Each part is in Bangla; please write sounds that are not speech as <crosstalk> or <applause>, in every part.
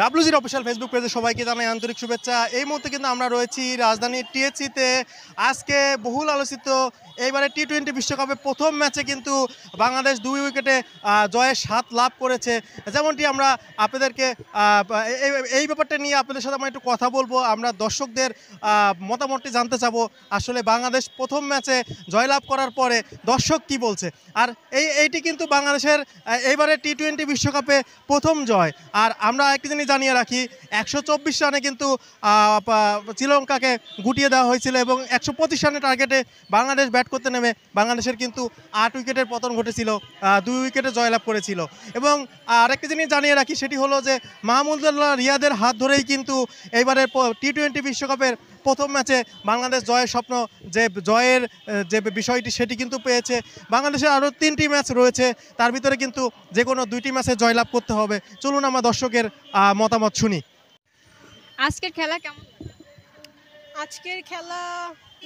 ডাব্লুজির অফিসিয়াল ফেসবুক পেজে সবাইকে জানাই আন্তরিক শুভেচ্ছা এই মুহূর্তে কিন্তু আমরা রয়েছি রাজধানীর টিএসিতে আজকে বহুল আলোচিত এইবারে টি টোয়েন্টি বিশ্বকাপে প্রথম ম্যাচে কিন্তু বাংলাদেশ দুই উইকেটে জয়ের স্বাদ লাভ করেছে যেমনটি আমরা আপনাদেরকে এই ব্যাপারটা নিয়ে আপনাদের সাথে আমরা একটু কথা বলবো আমরা দর্শকদের মতামতটি জানতে চাব আসলে বাংলাদেশ প্রথম ম্যাচে জয়লাভ করার পরে দর্শক কি বলছে আর এই এইটি কিন্তু বাংলাদেশের এইবারে টি টোয়েন্টি বিশ্বকাপে প্রথম জয় আর আমরা একটি জিনিস জানিয়ে রাখি একশো রানে কিন্তু শ্রীলঙ্কাকে গুটিয়ে দেওয়া হয়েছিল এবং একশো রানের টার্গেটে বাংলাদেশ ব্যাট করতে নেমে বাংলাদেশের কিন্তু আট উইকেটের পতন ঘটেছিল দুই উইকেটে জয়লাভ করেছিল এবং আরেকটি জিনিস জানিয়ে রাখি সেটি হলো যে মাহমুদুল্লাহ রিয়াদের হাত ধরেই কিন্তু এইবারের টি টোয়েন্টি বিশ্বকাপের প্রথম ম্যাচে বাংলাদেশ জয়ের স্বপ্ন যে জয়ের যে বিষয়টি সেটি কিন্তু পেয়েছে বাংলাদেশের আরও তিনটি ম্যাচ রয়েছে তার ভিতরে কিন্তু যে কোনো দুইটি ম্যাচে জয়লাভ করতে হবে চলুন আমার দর্শকের মতামত শুনি আজকের খেলা কেমন আজকের খেলা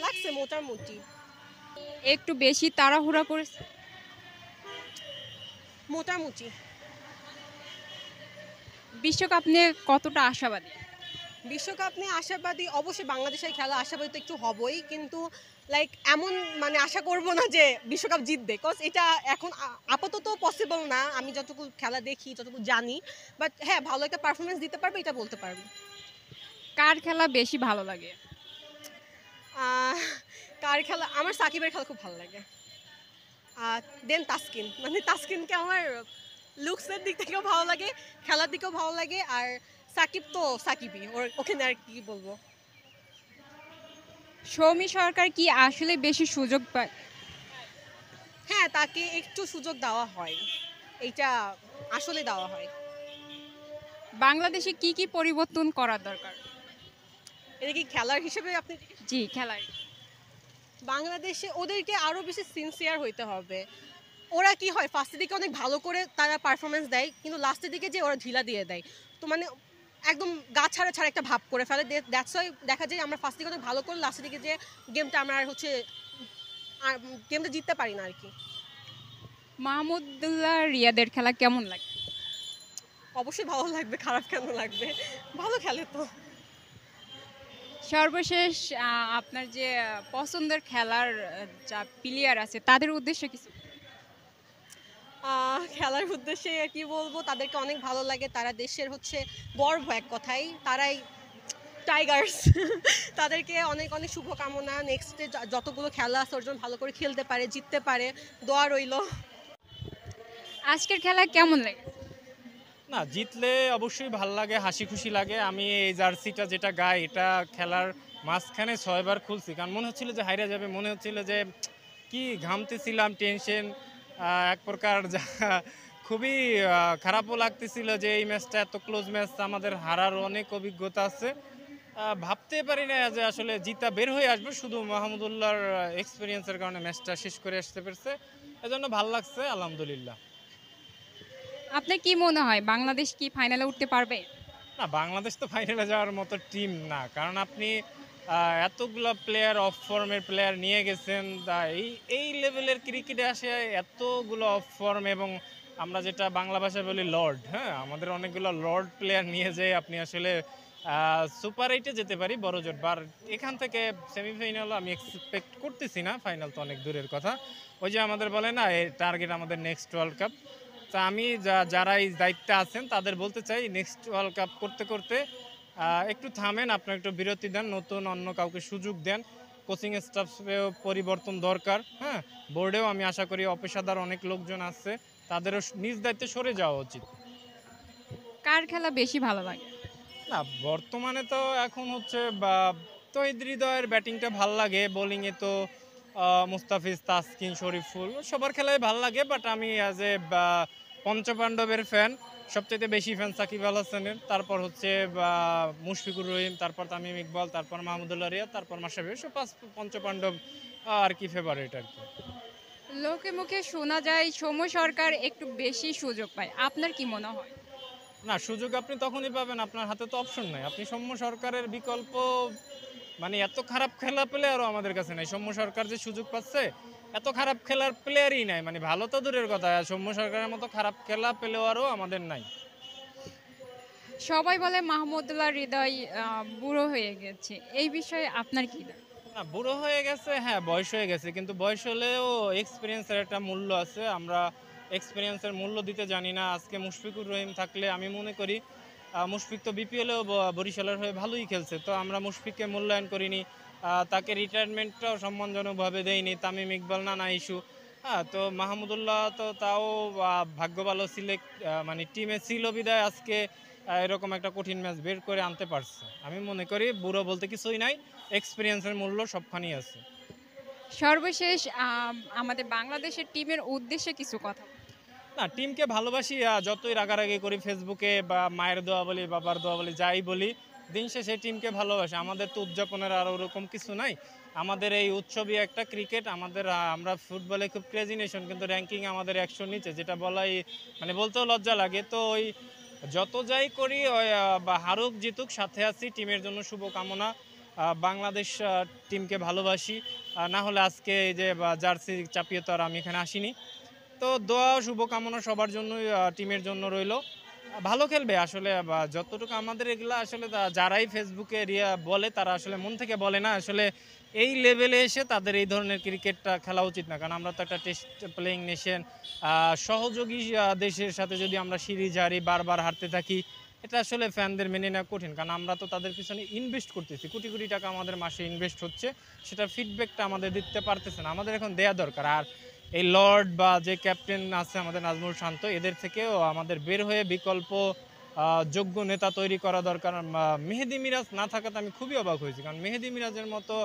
লাগছে মোটামুটি একটু বেশি তাড়াহুড়া করেছে মোটামুটি বিশ্বকাপ নিয়ে কতটা আশাবাদী বিশ্বকাপ নিয়ে আশাবাদী অবশ্যই বাংলাদেশের খেলা আশাবাদী তো একটু হবই কিন্তু লাইক এমন মানে আশা করব না যে বিশ্বকাপ জিতবে কজ এটা এখন আপাতত পসিবল না আমি যতটুকু খেলা দেখি যতটুকু জানি বাট হ্যাঁ ভালো একটা পারফরমেন্স দিতে পারবে এটা বলতে পারবো কার খেলা বেশি ভালো লাগে কার খেলা আমার সাকিবের খেলা খুব ভালো লাগে দেন তাসকিন মানে তাসকিনকে আমার লুকসের দিক থেকেও ভালো লাগে খেলার দিকেও ভালো লাগে আর সাকিব তো সাকিবই ওর ওখানে আর কি বলবো সৌমি সরকার কি আসলে বেশি সুযোগ পায় হ্যাঁ তাকে একটু সুযোগ দেওয়া হয় এইটা আসলে দেওয়া হয় বাংলাদেশে কি কি পরিবর্তন করার দরকার এটা কি খেলার হিসেবে আপনি জি খেলার বাংলাদেশে ওদেরকে আরও বেশি সিনসিয়ার হইতে হবে ওরা কি হয় ফার্স্টের দিকে অনেক ভালো করে তারা পারফরমেন্স দেয় কিন্তু লাস্টের দিকে যে ওরা ঢিলা দিয়ে দেয় তো মানে একদম গা ছাড়া ছাড়া একটা ভাব করে ফেলে দ্যাটস ওয়াই দেখা যায় আমরা ফার্স্ট দিকে অনেক ভালো করলে লাস্টের দিকে যে গেমটা আমরা আর হচ্ছে গেমটা জিততে পারি না আর কি মাহমুদুল্লাহ রিয়াদের খেলা কেমন লাগে অবশ্যই ভালো লাগবে খারাপ কেন লাগবে ভালো খেলে তো সর্বশেষ আপনার যে পছন্দের খেলার যা প্লেয়ার আছে তাদের উদ্দেশ্যে কিছু খেলার উদ্দেশ্যে কি বলবো তাদেরকে অনেক ভালো লাগে তারা দেশের হচ্ছে গর্ব এক কথাই তারাই টাইগার্স <laughs> তাদেরকে অনেক অনেক শুভকামনা নেক্সটে যতগুলো খেলা আছে ওর ভালো করে খেলতে পারে জিততে পারে দোয়া রইল আজকের খেলা কেমন লাগে না জিতলে অবশ্যই ভাল লাগে হাসি খুশি লাগে আমি এই জার্সিটা যেটা গাই এটা খেলার মাঝখানে ছয়বার খুলছি কারণ মনে হচ্ছিল যে হাইরা যাবে মনে হচ্ছিল যে কি ঘামতেছিলাম টেনশন এক প্রকার খুবই খারাপও লাগতেছিল যে এই ম্যাচটা এত ক্লোজ ম্যাচ আমাদের হারার অনেক অভিজ্ঞতা আছে ভাবতে পারি না যে আসলে জিতা বের হয়ে আসবে শুধু মাহমুদুল্লাহর এক্সপিরিয়েন্সের কারণে ম্যাচটা শেষ করে আসতে পেরেছে এজন্য ভাল লাগছে আলহামদুলিল্লাহ আপনার কি মনে হয় বাংলাদেশ কি ফাইনালে উঠতে পারবে না বাংলাদেশ তো ফাইনালে যাওয়ার মতো টিম না কারণ আপনি এতগুলো প্লেয়ার অফ ফর্মের প্লেয়ার নিয়ে গেছেন এই এই লেভেলের ক্রিকেটে আসে এতগুলো অফ ফর্ম এবং আমরা যেটা বাংলা ভাষায় বলি লর্ড হ্যাঁ আমাদের অনেকগুলো লর্ড প্লেয়ার নিয়ে যেয়ে আপনি আসলে সুপার এইটে যেতে পারি বড় জোট বার এখান থেকে সেমিফাইনালও আমি এক্সপেক্ট করতেছি না ফাইনাল তো অনেক দূরের কথা ওই যে আমাদের বলে না এই টার্গেট আমাদের নেক্সট ওয়ার্ল্ড কাপ তা আমি যা যারা এই দায়িত্বে আছেন তাদের বলতে চাই নেক্সট ওয়ার্ল্ড কাপ করতে করতে একটু থামেন আপনার একটু বিরতি দেন নতুন অন্য কাউকে সুযোগ দেন কোচিং স্টাফেও পরিবর্তন দরকার হ্যাঁ বোর্ডেও আমি আশা করি অপেশাদার অনেক লোকজন আছে তাদেরও নিজ দায়িত্বে সরে যাওয়া উচিত কার খেলা বেশি ভালো লাগে না বর্তমানে তো এখন হচ্ছে বা তৈদ হৃদয়ের ব্যাটিংটা ভাল লাগে বোলিংয়ে তো মুস্তাফিজ তাসকিন শরীফুল সবার খেলাই ভাল লাগে বাট আমি অ্যাজ এ পঞ্চপাণ্ডবের ফ্যান সবচেয়ে বেশি ফ্যান সাকিব আল হাসানের তারপর হচ্ছে মুশফিকুর রহিম তারপর তামিম ইকবল তারপর মাহমুদুল্লাহ রিয়া তারপর মাসাবি সব পাঁচ পঞ্চপাণ্ডব আর কি ফেভারিট আর কি লোকে মুখে শোনা যায় সৌম্য সরকার একটু বেশি সুযোগ পায় আপনার কি মনে হয় না সুযোগ আপনি তখনই পাবেন আপনার হাতে তো অপশন নাই আপনি সৌম্য সরকারের বিকল্প মানে এত খারাপ খেলা পেলে আরও আমাদের কাছে নাই সৌম্য সরকার যে সুযোগ পাচ্ছে এত খারাপ খেলার প্লেয়ারই নাই মানে ভালো তো দূরের কথা সৌম্য সরকারের মতো খারাপ খেলা প্লেয়ারও আমাদের নাই সবাই বলে মাহমুদুল্লাহ হৃদয় বুড়ো হয়ে গেছে এই বিষয়ে আপনার কি না বুড়ো হয়ে গেছে হ্যাঁ বয়স হয়ে গেছে কিন্তু বয়স হলেও এক্সপিরিয়েন্সের একটা মূল্য আছে আমরা এক্সপিরিয়েন্সের মূল্য দিতে জানি না আজকে মুশফিকুর রহিম থাকলে আমি মনে করি মুশফিক তো বিপিএলেও বরিশালের হয়ে ভালোই খেলছে তো আমরা মুশফিককে মূল্যায়ন করিনি তাকে রিটায়ারমেন্টটাও সম্মানজনকভাবে দেয়নি তামিম ইকবাল নানা ইস্যু হ্যাঁ তো মাহমুদুল্লাহ তো তাও ভাগ্য ভালো সিলেক্ট মানে টিমে ছিল বিদায় আজকে এরকম একটা কঠিন ম্যাচ বের করে আনতে পারছে আমি মনে করি বুড়ো বলতে কিছুই নাই এক্সপিরিয়েন্সের মূল্য সবখানেই আছে সর্বশেষ আমাদের বাংলাদেশের টিমের উদ্দেশ্যে কিছু কথা না টিমকে ভালোবাসি যতই রাগারাগি করি ফেসবুকে বা মায়ের দোয়া বলি বাবার দোয়া বলি যাই বলি দিন শেষে টিমকে ভালোবাসে আমাদের তো উদযাপনের আর ওরকম কিছু নাই আমাদের এই উৎসবই একটা ক্রিকেট আমাদের আমরা ফুটবলে খুব ক্রেজিনেশন কিন্তু র্যাঙ্কিং আমাদের একশো নিচে যেটা বলাই মানে বলতেও লজ্জা লাগে তো ওই যত যাই করি বা হারুক জিতুক সাথে আছি টিমের জন্য শুভকামনা বাংলাদেশ টিমকে ভালোবাসি না হলে আজকে এই যে জার্সি চাপিয়ে তো আর আমি এখানে আসিনি তো দোয়া শুভকামনা সবার জন্যই টিমের জন্য রইল ভালো খেলবে আসলে যতটুকু আমাদের এগুলো আসলে যারাই ফেসবুকে রিয়া বলে তারা আসলে মন থেকে বলে না আসলে এই লেভেলে এসে তাদের এই ধরনের ক্রিকেটটা খেলা উচিত না কারণ আমরা তো একটা টেস্ট প্লেয়িং নেশন সহযোগী দেশের সাথে যদি আমরা সিরিজ হারি বারবার হারতে থাকি এটা আসলে ফ্যানদের মেনে নেওয়া কঠিন কারণ আমরা তো তাদের পিছনে ইনভেস্ট করতেছি কোটি কোটি টাকা আমাদের মাসে ইনভেস্ট হচ্ছে সেটা ফিডব্যাকটা আমাদের দিতে পারতেছে না আমাদের এখন দেয়া দরকার আর এই লর্ড বা যে ক্যাপ্টেন আছে আমাদের নাজমুল শান্ত এদের থেকেও আমাদের বের হয়ে বিকল্প যোগ্য নেতা তৈরি করা দরকার মেহেদি মিরাজ না থাকাতে আমি খুবই অবাক হয়েছি কারণ মেহেদি মিরাজের মতো